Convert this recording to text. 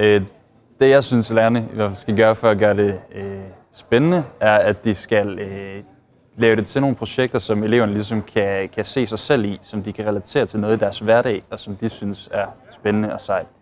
Øh, det jeg synes, lærerne i hvert fald skal gøre for at gøre det øh, spændende, er, at de skal øh, lave det til nogle projekter, som eleverne ligesom kan, kan se sig selv i, som de kan relatere til noget i deres hverdag, og som de synes er spændende og sejt.